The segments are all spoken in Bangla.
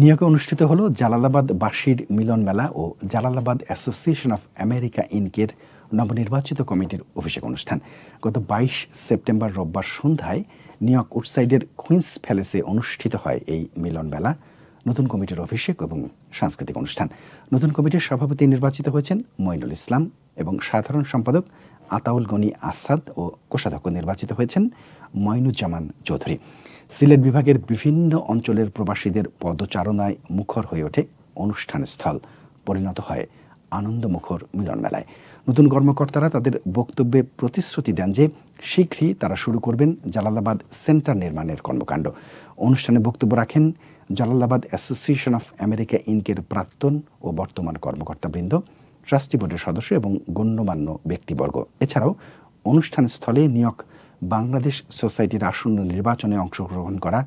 নিয়োগে অনুষ্ঠিত হল জালালাবাদ বার্ষির মিলন মেলা ও জালালাবাদ অ্যাসোসিয়েশন অফ আমেরিকা ইনকের নবনির্বাচিত কমিটির অভিষেক অনুষ্ঠান গত বাইশ সেপ্টেম্বর রোববার সন্ধ্যায় নিয়োগ ইয়র্ক উডসাইডের কুইন্স প্যালেসে অনুষ্ঠিত হয় এই মিলন মেলা নতুন কমিটির অভিষেক এবং সাংস্কৃতিক অনুষ্ঠান নতুন কমিটির সভাপতি নির্বাচিত হয়েছেন মঈনুল ইসলাম এবং সাধারণ সম্পাদক আতাউল গনি আসাদ ও কোষাধ্যক্ষ নির্বাচিত হয়েছেন মঈনুজ্জামান চৌধুরী সিলেট বিভাগের বিভিন্ন অঞ্চলের প্রবাসীদের পদচারণায় মুখর হয়ে ওঠে অনুষ্ঠানস্থল পরিণত হয় আনন্দমুখর মিলন মেলায় নতুন কর্মকর্তারা তাদের বক্তব্যে প্রতিশ্রুতি দেন যে শীঘ্রই তারা শুরু করবেন জালালাবাদ সেন্টার নির্মাণের কর্মকাণ্ড অনুষ্ঠানে বক্তব্য রাখেন জালালাবাদ অ্যাসোসিয়েশন অফ আমেরিকা ইনকের প্রাক্তন ও বর্তমান কর্মকর্তাবৃন্দ ট্রাস্টি বোর্ডের সদস্য এবং গণ্যমান্য ব্যক্তিবর্গ এছাড়াও অনুষ্ঠানস্থলে নিয়োগ বাংলাদেশ সোসাইটির আসন্ন নির্বাচনে অংশগ্রহণ করা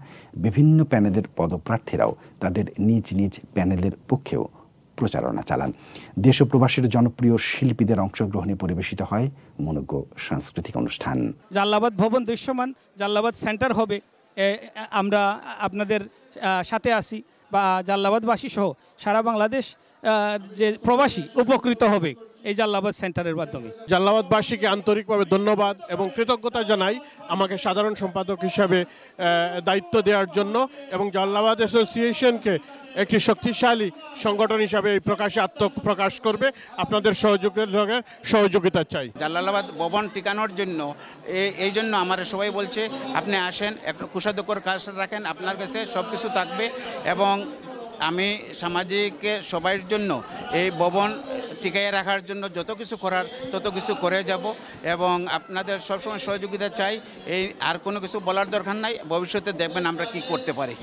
বিভিন্ন প্যানেলের পদপ্রার্থীরাও তাদের নিজ নিজ প্যানেলের পক্ষেও প্রচারণা চালান দেশ প্রবাসীর জনপ্রিয় শিল্পীদের অংশগ্রহণে পরিবেশিত হয় মনজ্ঞ সাংস্কৃতিক অনুষ্ঠান জাল্লাবাদ ভবন দৃশ্যমান জাল্লাবাদ সেন্টার হবে আমরা আপনাদের সাথে আসি বা জাল্লাবাদবাসী সহ সারা বাংলাদেশ যে প্রবাসী উপকৃত হবে এই জাল্লাবাদ সেন্টারের মাধ্যমে জাল্লাবাদবাসীকে আন্তরিকভাবে ধন্যবাদ এবং কৃতজ্ঞতা জানাই আমাকে সাধারণ সম্পাদক হিসাবে দায়িত্ব দেওয়ার জন্য এবং জাল্লাবাদ অ্যাসোসিয়েশনকে একটি শক্তিশালী সংগঠন হিসাবে এই প্রকাশে আত্মপ্রকাশ করবে আপনাদের সহযোগের সহযোগিতা চাই জাল্লাবাদ ভবন টিকানোর জন্য এই জন্য আমার সবাই বলছে আপনি আসেন একটু কুশাদকর কাজ রাখেন আপনার কাছে সব কিছু কিছু থাকবে এবং আমি সামাজিকের সবার জন্য এই ভবন টিকাইয়ে রাখার জন্য যত কিছু করার তত কিছু করে যাব এবং আপনাদের সবসময় সহযোগিতা চাই এই আর কোনো কিছু বলার দরকার নাই ভবিষ্যতে দেখবেন আমরা কি করতে পারি